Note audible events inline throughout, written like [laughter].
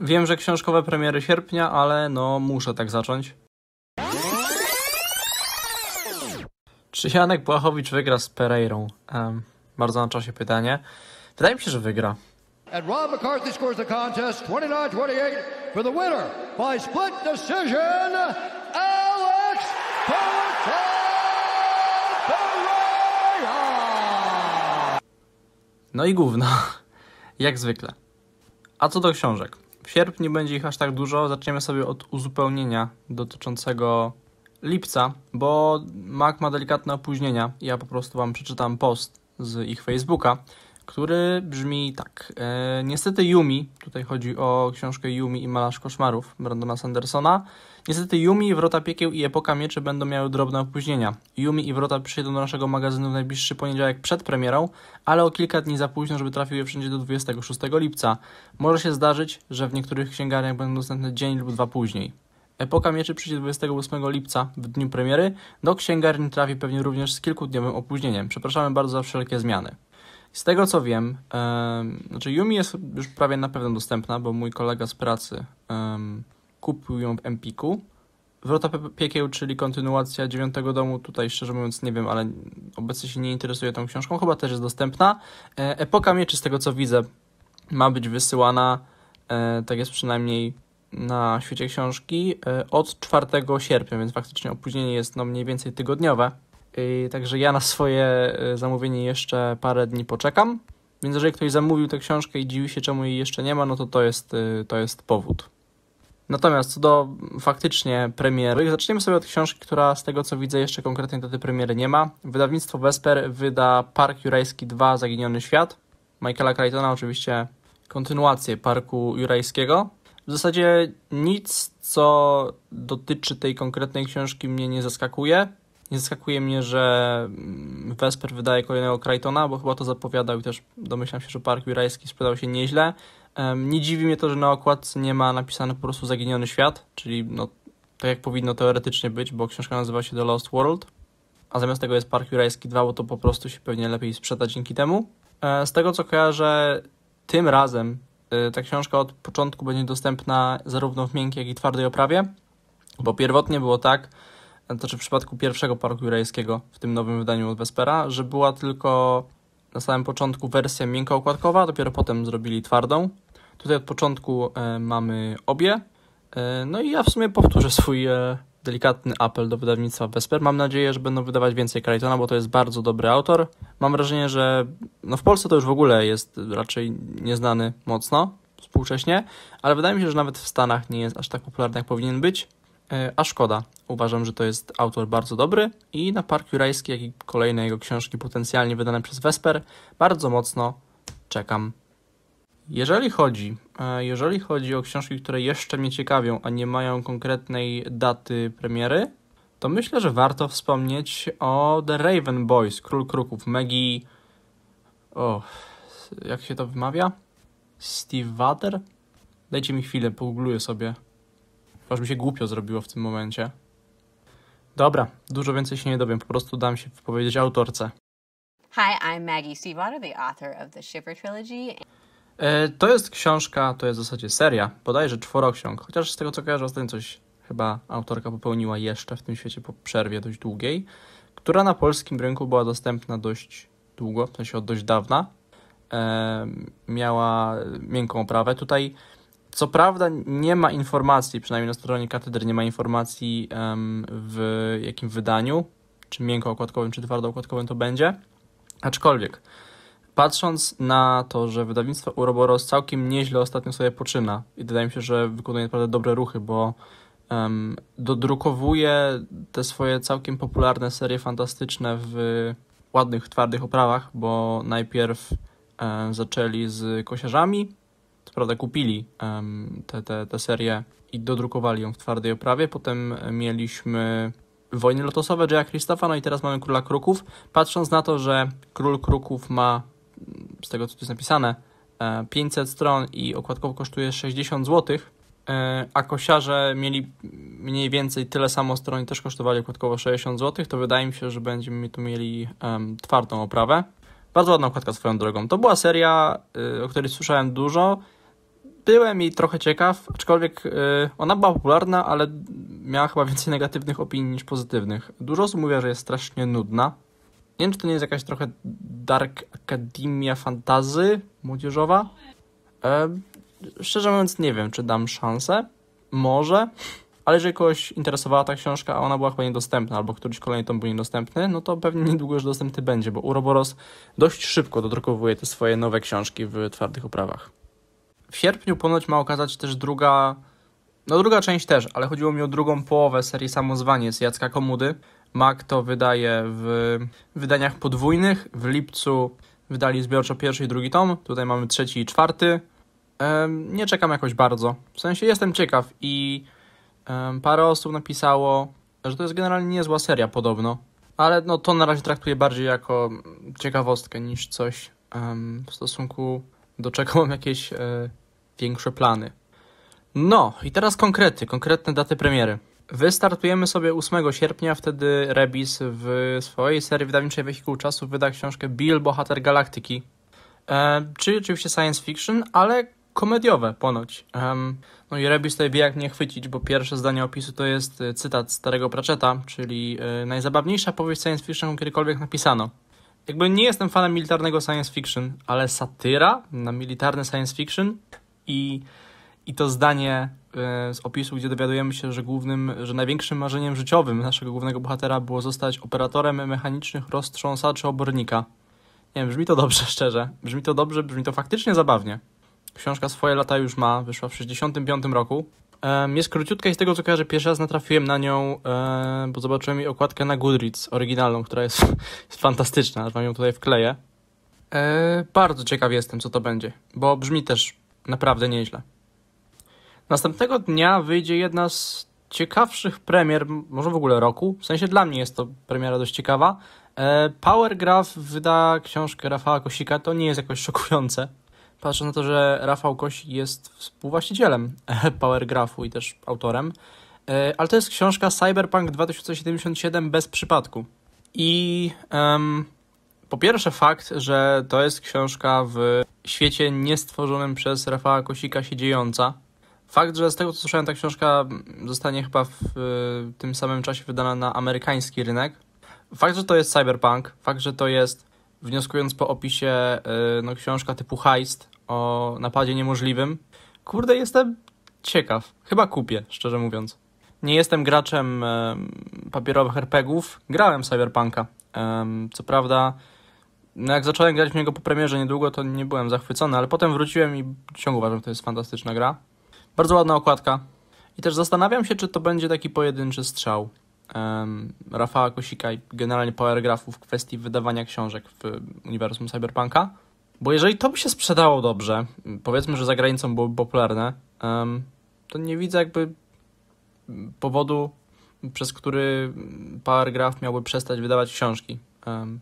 Wiem, że książkowe premiery sierpnia, ale no muszę tak zacząć. Czy Janek Błachowicz wygra z Pereirą? Um, bardzo na czasie pytanie. Wydaje mi się, że wygra. And Rob McCarthy scores the contest 29-28 for the winner by split decision, Alex No i gówno, [laughs] jak zwykle. A co do książek. W sierpniu będzie ich aż tak dużo. Zaczniemy sobie od uzupełnienia dotyczącego lipca, bo Mac ma delikatne opóźnienia. Ja po prostu Wam przeczytam post z ich Facebooka, który brzmi tak. E, niestety Yumi, tutaj chodzi o książkę Yumi i Malarz Koszmarów Brandona Sandersona, Niestety Yumi, Wrota Piekieł i Epoka Mieczy będą miały drobne opóźnienia. Yumi i Wrota przyjdą do naszego magazynu w najbliższy poniedziałek przed premierą, ale o kilka dni za późno, żeby trafiły wszędzie do 26 lipca. Może się zdarzyć, że w niektórych księgarniach będą dostępne dzień lub dwa później. Epoka Mieczy przyjdzie 28 lipca, w dniu premiery. Do księgarni trafi pewnie również z kilkudniowym opóźnieniem. Przepraszamy bardzo za wszelkie zmiany. Z tego co wiem, um, znaczy Yumi jest już prawie na pewno dostępna, bo mój kolega z pracy um, kupił ją w Empiku. Wrota Piekieł, czyli kontynuacja dziewiątego domu, tutaj szczerze mówiąc nie wiem, ale obecnie się nie interesuję tą książką, chyba też jest dostępna. E, epoka Mieczy, z tego co widzę, ma być wysyłana, e, tak jest przynajmniej na świecie książki, e, od 4 sierpnia, więc faktycznie opóźnienie jest no mniej więcej tygodniowe. Także ja na swoje zamówienie jeszcze parę dni poczekam. Więc jeżeli ktoś zamówił tę książkę i dziwi się, czemu jej jeszcze nie ma, no to to jest, to jest powód. Natomiast co do faktycznie premiery, zaczniemy sobie od książki, która z tego co widzę jeszcze konkretnej daty premiery nie ma. Wydawnictwo Vesper wyda Park Jurajski 2 Zaginiony Świat. Michaela Crichtona oczywiście kontynuację Parku Jurajskiego. W zasadzie nic, co dotyczy tej konkretnej książki mnie nie zaskakuje. Nie zaskakuje mnie, że mm, Vesper wydaje kolejnego Crichtona, bo chyba to zapowiadał i też domyślam się, że Park Jurajski sprzedał się nieźle. Nie dziwi mnie to, że na okładce nie ma napisane po prostu Zaginiony Świat, czyli no, tak jak powinno teoretycznie być, bo książka nazywa się The Lost World, a zamiast tego jest Park Jurajski 2, bo to po prostu się pewnie lepiej sprzeda dzięki temu. E, z tego co kojarzę, tym razem e, ta książka od początku będzie dostępna zarówno w miękkiej, jak i twardej oprawie, bo pierwotnie było tak, e, to czy w przypadku pierwszego Parku Jurajskiego w tym nowym wydaniu od Vespera, że była tylko na samym początku wersja miękko-okładkowa, dopiero potem zrobili twardą, Tutaj od początku e, mamy obie. E, no i ja w sumie powtórzę swój e, delikatny apel do wydawnictwa Vesper. Mam nadzieję, że będą wydawać więcej Crichtona, bo to jest bardzo dobry autor. Mam wrażenie, że no w Polsce to już w ogóle jest raczej nieznany mocno współcześnie, ale wydaje mi się, że nawet w Stanach nie jest aż tak popularny, jak powinien być. A szkoda. Uważam, że to jest autor bardzo dobry i na Park Jurajski, jak i kolejne jego książki potencjalnie wydane przez Vesper, bardzo mocno czekam jeżeli chodzi, e, jeżeli chodzi o książki, które jeszcze mnie ciekawią, a nie mają konkretnej daty premiery, to myślę, że warto wspomnieć o The Raven Boys, Król Kruków, Maggie... O, jak się to wymawia? Steve Water? Dajcie mi chwilę, pogoogluję sobie. Aż mi się głupio zrobiło w tym momencie. Dobra, dużo więcej się nie dowiem, po prostu dam się wypowiedzieć autorce. Hi, I'm Maggie Stiefvater, the author of the Shiver Trilogy. E, to jest książka, to jest w zasadzie seria, bodajże czworoksiąg, chociaż z tego co kojarzę ostatnio coś chyba autorka popełniła jeszcze w tym świecie po przerwie dość długiej, która na polskim rynku była dostępna dość długo, w sensie od dość dawna. E, miała miękką oprawę. Tutaj co prawda nie ma informacji, przynajmniej na stronie katedry nie ma informacji w jakim wydaniu, czy miękko-okładkowym, czy twardo-okładkowym to będzie, aczkolwiek patrząc na to, że wydawnictwo Uroboros całkiem nieźle ostatnio sobie poczyna i wydaje mi się, że wykonuje naprawdę dobre ruchy, bo um, dodrukowuje te swoje całkiem popularne serie fantastyczne w ładnych, twardych oprawach, bo najpierw um, zaczęli z Kosiarzami, co prawda kupili um, tę te, te, te serię i dodrukowali ją w twardej oprawie, potem mieliśmy Wojny Lotosowe Jaya Christopha, no i teraz mamy Króla Kruków. Patrząc na to, że Król Kruków ma z tego co tu jest napisane, 500 e, stron i okładkowo kosztuje 60 zł, e, a kosiarze mieli mniej więcej tyle samo stron i też kosztowali okładkowo 60 zł, to wydaje mi się, że będziemy tu mieli um, twardą oprawę. Bardzo ładna okładka swoją drogą. To była seria, e, o której słyszałem dużo. Byłem jej trochę ciekaw, aczkolwiek ona była popularna, ale miała chyba więcej negatywnych opinii niż pozytywnych. Dużo osób mówiła, że jest strasznie nudna, nie wiem, czy to nie jest jakaś trochę Dark Academia Fantazy młodzieżowa. E, szczerze mówiąc, nie wiem, czy dam szansę. Może. Ale jeżeli kogoś interesowała ta książka, a ona była chyba niedostępna, albo któryś kolejny tom był niedostępny, no to pewnie niedługo już dostępny będzie, bo Uroboros dość szybko dodrukowuje te swoje nowe książki w twardych oprawach. W sierpniu ponoć ma okazać też druga, no druga część też, ale chodziło mi o drugą połowę serii Samozwaniec Jacka Komudy, Mac to wydaje w wydaniach podwójnych. W lipcu wydali zbiorczo pierwszy i drugi tom, tutaj mamy trzeci i czwarty. Nie czekam jakoś bardzo. W sensie jestem ciekaw i parę osób napisało, że to jest generalnie niezła seria podobno. Ale no to na razie traktuję bardziej jako ciekawostkę niż coś w stosunku do czego mam jakieś e, większe plany. No i teraz konkrety, konkretne daty premiery. Wystartujemy sobie 8 sierpnia, wtedy Rebis w swojej serii wydawniczej Wehikuł Czasu wyda książkę Bill, Bohater Galaktyki, e, czyli oczywiście science fiction, ale komediowe ponoć. no i Rebis tutaj wie jak mnie chwycić, bo pierwsze zdanie opisu to jest e, cytat starego Pratchetta, czyli y, najzabawniejsza powieść science fiction, jaką kiedykolwiek napisano. Jakby nie jestem fanem militarnego science fiction, ale satyra na militarny science fiction i i to zdanie e, z opisu, gdzie dowiadujemy się, że głównym, że największym marzeniem życiowym naszego głównego bohatera było zostać operatorem mechanicznych roztrząsaczy obornika. Nie wiem, brzmi to dobrze, [laughs] szczerze. Brzmi to dobrze, brzmi to faktycznie zabawnie. Książka swoje lata już ma, wyszła w 65 roku. Jest króciutka i z tego co kojarzę, pierwszy raz natrafiłem na nią, bo zobaczyłem jej okładkę na Goodreads, oryginalną, która jest, [laughs] jest fantastyczna, aż mam ją tutaj wkleję. E, bardzo ciekaw jestem, co to będzie, bo brzmi też naprawdę nieźle. Następnego dnia wyjdzie jedna z ciekawszych premier, może w ogóle roku, w sensie dla mnie jest to premiera dość ciekawa. E, Powergraph wyda książkę Rafała Kosika, to nie jest jakoś szokujące, patrząc na to, że Rafał Kosik jest współwłaścicielem [laughs] Powergraphu i też autorem, e, ale to jest książka Cyberpunk 2077 bez przypadku. I um, po pierwsze fakt, że to jest książka w świecie niestworzonym przez Rafała Kosika się dziejąca, Fakt, że z tego co słyszałem, ta książka zostanie chyba w y, tym samym czasie wydana na amerykański rynek. Fakt, że to jest cyberpunk, fakt, że to jest, wnioskując po opisie, y, no, książka typu heist o napadzie niemożliwym, kurde, jestem ciekaw. Chyba kupię, szczerze mówiąc. Nie jestem graczem y, papierowych RPGów, grałem Cyberpunka. Co prawda, no jak zacząłem grać w niego po premierze niedługo, to nie byłem zachwycony, ale potem wróciłem i ciągle uważam, że to jest fantastyczna gra. Bardzo ładna okładka. I też zastanawiam się, czy to będzie taki pojedynczy strzał um, Rafała Kosika i generalnie Power w kwestii wydawania książek w uniwersum Cyberpunka. Bo jeżeli to by się sprzedało dobrze, powiedzmy, że za granicą byłoby popularne, um, to nie widzę jakby powodu, przez który PowerGraph miałby przestać wydawać książki um,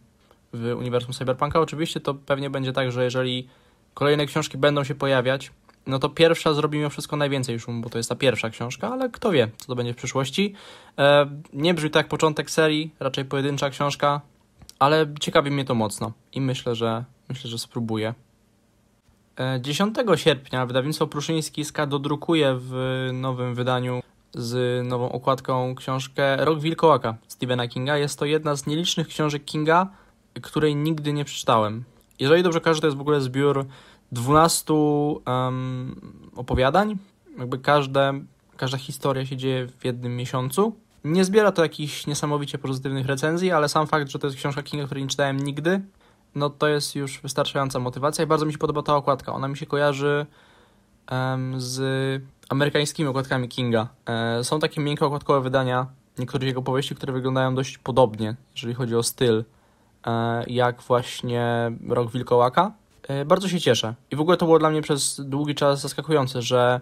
w uniwersum Cyberpunka. Oczywiście to pewnie będzie tak, że jeżeli kolejne książki będą się pojawiać, no to pierwsza zrobi mimo wszystko najwięcej szum, bo to jest ta pierwsza książka, ale kto wie, co to będzie w przyszłości. E, nie brzmi to jak początek serii, raczej pojedyncza książka, ale ciekawi mnie to mocno i myślę, że myślę, że spróbuję. 10 e, sierpnia wydawnictwo Pruszyński-Ska dodrukuje w nowym wydaniu z nową okładką książkę Rok Wilkołaka Stephena Kinga. Jest to jedna z nielicznych książek Kinga, której nigdy nie przeczytałem. Jeżeli dobrze kojarzę, to jest w ogóle zbiór 12 um, opowiadań. Jakby każde, każda historia się dzieje w jednym miesiącu. Nie zbiera to jakichś niesamowicie pozytywnych recenzji, ale sam fakt, że to jest książka Kinga, której nie czytałem nigdy, no to jest już wystarczająca motywacja i bardzo mi się podoba ta okładka. Ona mi się kojarzy um, z amerykańskimi okładkami Kinga. E, są takie miękko okładkowe wydania niektórych jego powieści, które wyglądają dość podobnie, jeżeli chodzi o styl, e, jak właśnie Rok Wilkołaka E, bardzo się cieszę. I w ogóle to było dla mnie przez długi czas zaskakujące, że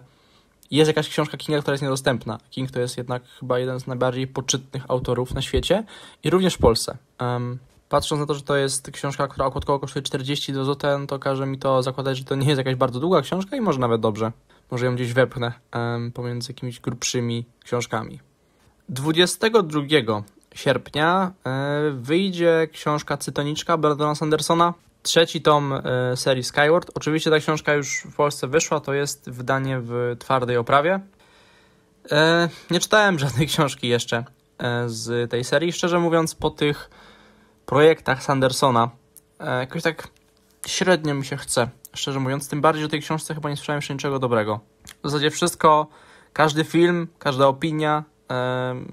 jest jakaś książka Kinga, która jest niedostępna. King to jest jednak chyba jeden z najbardziej poczytnych autorów na świecie i również w Polsce. Um, patrząc na to, że to jest książka, która okładkowo kosztuje 40 zł, to każe mi to zakładać, że to nie jest jakaś bardzo długa książka i może nawet dobrze. Może ją gdzieś wepchnę um, pomiędzy jakimiś grubszymi książkami. 22 sierpnia e, wyjdzie książka Cytoniczka Brandona Sandersona trzeci tom e, serii Skyward. Oczywiście ta książka już w Polsce wyszła, to jest wydanie w twardej oprawie. E, nie czytałem żadnej [laughs] książki jeszcze e, z tej serii. Szczerze mówiąc, po tych projektach Sandersona jakoś tak średnio mi się chce. Szczerze mówiąc, tym bardziej o tej książce chyba nie słyszałem jeszcze niczego dobrego. W zasadzie wszystko, każdy film, każda opinia,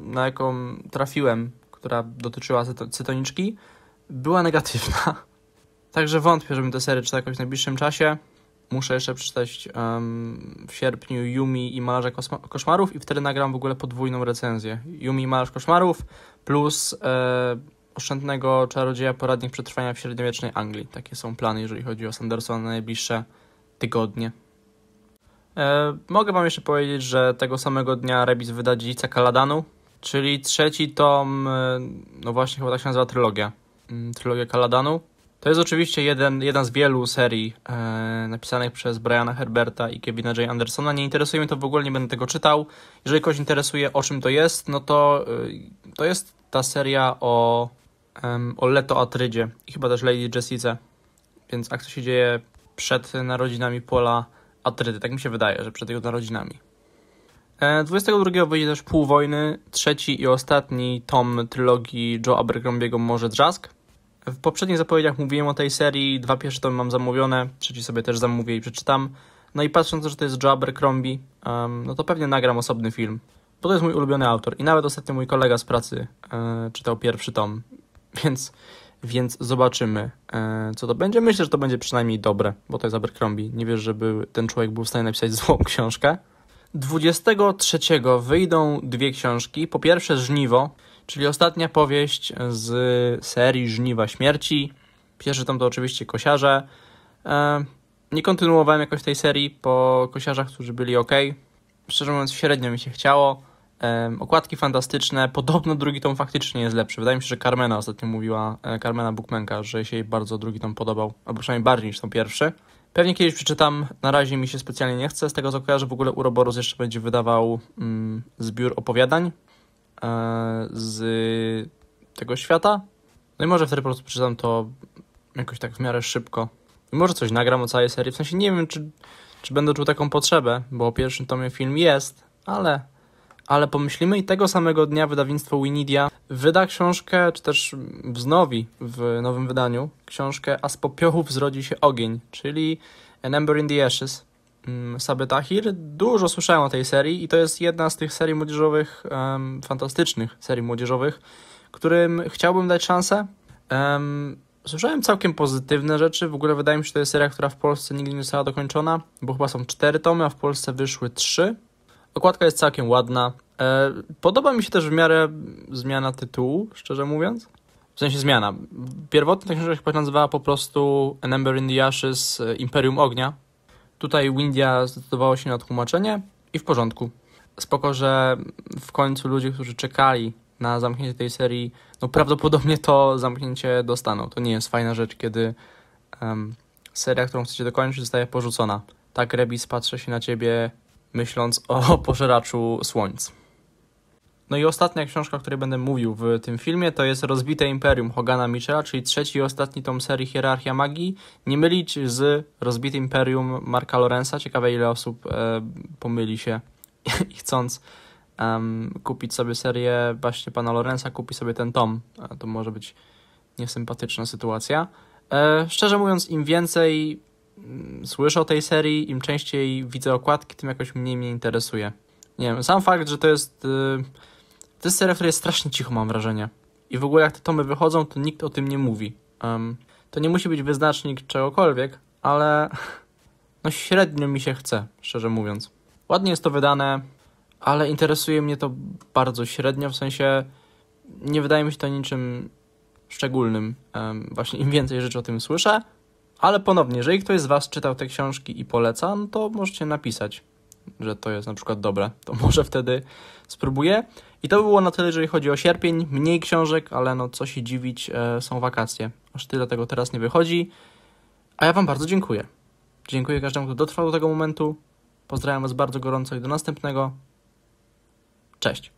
na jaką trafiłem, która dotyczyła cytoniczki, była negatywna. [laughs] Także wątpię, żebym to serię czytał jakoś w najbliższym czasie. Muszę jeszcze przeczytać um, w sierpniu Yumi i Malarza Koszmarów i wtedy nagram w ogóle podwójną recenzję. Yumi i Malarz Koszmarów plus e, Oszczędnego Czarodzieja Poradnik Przetrwania w Średniowiecznej Anglii. Takie są plany, jeżeli chodzi o Sandersona na najbliższe tygodnie. E, mogę wam jeszcze powiedzieć, że tego samego dnia Rebis wyda Dziedzica Kaladanu, czyli trzeci tom, e, no właśnie chyba tak się nazywa trylogia. Mm, trylogia Kaladanu to jest oczywiście jeden, jedna z wielu serii e, napisanych przez Briana Herberta i Kevina J. Andersona. Nie interesuje mnie to w ogóle, nie będę tego czytał. Jeżeli ktoś interesuje, o czym to jest, no to e, to jest ta seria o, o Leto Atrydzie i chyba też Lady Jessice. Więc akcja się dzieje przed narodzinami Pola Atrydy. Tak mi się wydaje, że przed jego narodzinami. 22 e, wyjdzie też Pół Wojny, trzeci i ostatni tom trylogii Joe Abercrombiego Morze Drzask. W poprzednich zapowiedziach mówiłem o tej serii, dwa pierwsze tomy mam zamówione, trzeci sobie też zamówię i przeczytam. No i patrząc, że to jest Jabber Crombie, um, no to pewnie nagram osobny film, bo to jest mój ulubiony autor i nawet ostatnio mój kolega z pracy e, czytał pierwszy tom, [laughs] więc, więc zobaczymy, e, co to będzie. Myślę, że to będzie przynajmniej dobre, bo to jest Abercrombie. Nie wiesz, żeby ten człowiek był w stanie napisać [laughs] złą książkę. 23 wyjdą dwie książki. Po pierwsze Żniwo, czyli ostatnia powieść z serii Żniwa Śmierci. Pierwszy tam to oczywiście kosiarze. E, nie kontynuowałem jakoś tej serii po kosiarzach, którzy byli ok. Szczerze mówiąc, średnio mi się chciało. E, okładki fantastyczne. Podobno drugi tom faktycznie jest lepszy. Wydaje mi się, że Carmena ostatnio mówiła, e, Carmena Bookmanka, że się jej bardzo drugi tom podobał, albo przynajmniej bardziej niż ten pierwszy. Pewnie kiedyś przeczytam, na razie mi się specjalnie nie chce. Z tego co kojarzę, w ogóle Uroboros jeszcze będzie wydawał mm, zbiór opowiadań, E, z tego świata. No i może wtedy po prostu przeczytam to jakoś tak w miarę szybko. I może coś nagram o całej serii. W sensie nie wiem, czy, czy będę czuł taką potrzebę, bo pierwszym tomie film jest, ale, ale pomyślimy i tego samego dnia wydawnictwo Winidia wyda książkę, czy też wznowi w nowym wydaniu książkę A z popiołów zrodzi się ogień, czyli An Ember in the Ashes Mm, Saby Tahir. Dużo słyszałem o tej serii i to jest jedna z tych serii młodzieżowych, um, fantastycznych serii młodzieżowych, którym chciałbym dać szansę. Um, słyszałem całkiem pozytywne rzeczy. W ogóle wydaje mi się, że to jest seria, która w Polsce nigdy nie została dokończona, bo chyba są cztery tomy, a w Polsce wyszły trzy. Okładka jest całkiem ładna. E, podoba mi się też w miarę zmiana tytułu, szczerze mówiąc. W sensie zmiana. Pierwotnie ta książka się nazywała po prostu An Ember in the Ashes e, Imperium Ognia, Tutaj Windia zdecydowało się na tłumaczenie i w porządku. Spoko, że w końcu ludzie, którzy czekali na zamknięcie tej serii, no prawdopodobnie to zamknięcie dostaną. To nie jest fajna rzecz, kiedy um, seria, którą chcecie dokończyć, zostaje porzucona. Tak Rebis patrzy się na ciebie, myśląc o [laughs] pożeraczu słońc. No i ostatnia książka, o której będę mówił w tym filmie, to jest Rozbite Imperium Hogana Michela, czyli trzeci i ostatni tom serii Hierarchia Magii. Nie mylić z Rozbite Imperium Marka Lorenza. Ciekawe, ile osób e, pomyli się [laughs] chcąc um, kupić sobie serię właśnie pana Lorenza, kupi sobie ten tom. A to może być niesympatyczna sytuacja. E, szczerze mówiąc, im więcej mm, słyszę o tej serii, im częściej widzę okładki, tym jakoś mniej mnie interesuje. Nie wiem, sam fakt, że to jest... Y, to jest seria, która jest strasznie cicho, mam wrażenie. I w ogóle jak te tomy wychodzą, to nikt o tym nie mówi. Um, to nie musi być wyznacznik czegokolwiek, ale [laughs] no średnio mi się chce, szczerze mówiąc. Ładnie jest to wydane, ale interesuje mnie to bardzo średnio, w sensie nie wydaje mi się to niczym szczególnym. Um, właśnie im więcej rzeczy o tym słyszę, ale ponownie, jeżeli ktoś z Was czytał te książki i poleca, no to możecie napisać, że to jest na przykład dobre. To [laughs] może wtedy spróbuję. I to by było na tyle, jeżeli chodzi o sierpień. Mniej książek, ale no co się dziwić, e, są wakacje. Aż tyle tego teraz nie wychodzi. A ja Wam bardzo dziękuję. Dziękuję każdemu, kto dotrwał do tego momentu. Pozdrawiam Was bardzo gorąco i do następnego. Cześć.